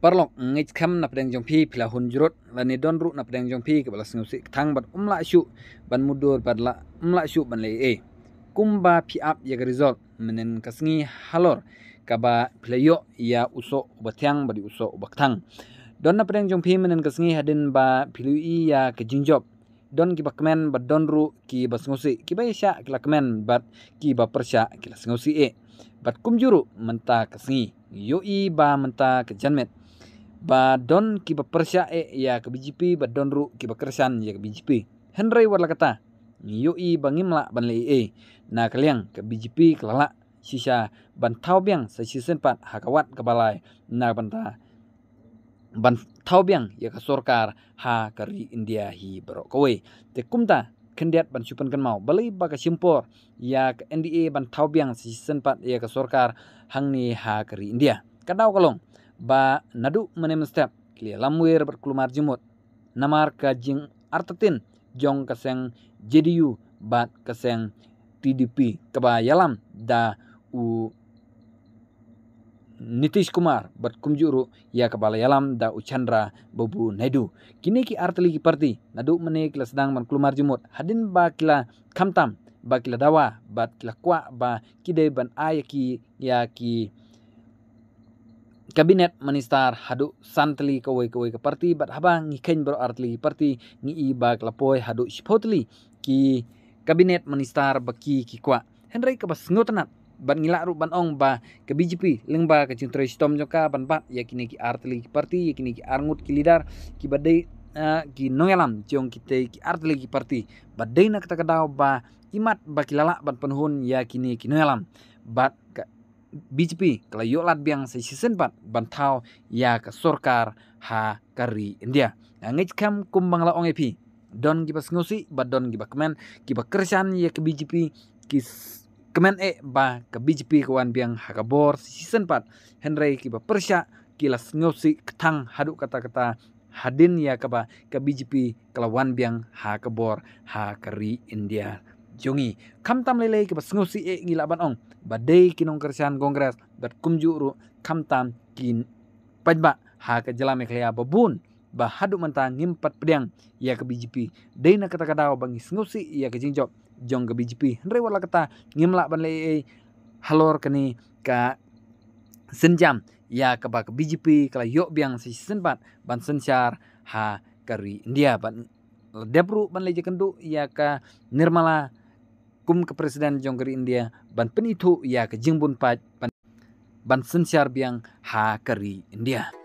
parlok ngich kham na deng jong phi phila hun jurot la ni don ru na deng jong phi ke balas ngusi thang bat umla shu ban mudur par la umla shu ban le e kumba phi ap yag resort menen kasngi halor kaba playo ya uso batyang bari uso baktang don na pedeng jong phi menen kasngi hadin ba i ya ke jingjop don ki bakmen bat don ru ki bas ngusi ki ba bad ki lakmen bat ki ba persha ki las ngusi e bat kumjuru menta kasngi yo i ba menta ke janmet badon kiba persia e ya ke BGP badon ru kiba kersan ya ke BGP Henry warla kata i bangimla le e na kaliang ke BGP kelala sisa ban tau biang sa season pat hakawat balai na ta ban tau biang ya ke sorkar ha kari India hi bro kowe te kumta kendiat ban supan kan mau balai baka simpor ya ke NDA ban tau biang season pat ya ke sorkar hang ni ha kari India kadau kalong ba nadu menem step kli lamwer berkelumar jumut namar ka jing artatin jong keseng JDU bat keseng TDP keba yalam da u Nitish Kumar bat kumjuru ya kepala yalam da u chandra Babu Nedu. Kini ki arteli ki parti nadu mene kila sedang man kelumar jumut hadin ba kila kamtam ba kila dawa bat kila kwa ba kide ban ayaki ya ki kabinet minister hadu santli kowe-kowe ke parti bat haba ngi ken bro artli parti ngi i bak lapoi hadu shipotli ki kabinet minister baki ki kwa henry ka bas ngotanat ban ngila ru ban ong ba ke BJP leng ba ke cintre stom joka ban bat yakini ki artli ki parti yakini ki arngut ki lidar ki badai Uh, ki nongelam tiong kite ki artli ki parti badai nak kedau ba imat ba kilala ban penhun yakini ki nongelam bat BJP कलायो biang sesi सीसन bantau ya ke सरकार ha kari India. Angit nah, kam kumbang laong epi. Don kiba ngusi ba don kiba kemen, kiba kerjaan ya ke BJP, kis kemen e ba ke BJP kawan biang hakabor season 4. Henry kiba persya, kila ngusi ketang haduk kata-kata hadin ya kaba ke BJP kelawan biang hakabor hakari India jongi kamtam lele ke basngo si e ngila ban ong badai kinong kersian kongres bat ru kam tam kin pajba ha ke jelame klea babun ba hadu menta ngimpat pedang ya ke BJP na kata kata bang sngopsi ya ke jingjob jong ke BJP henre wala kata ngimla ban lele halor kini ka senjam ya ke ke BJP kala yok biang si senpat ban sensyar ha kari India ban debru ban leje kendu ya ke nirmala kum ke presiden jongger India ban penitu ya ke jingbun pat ban sensiar biang ha kari India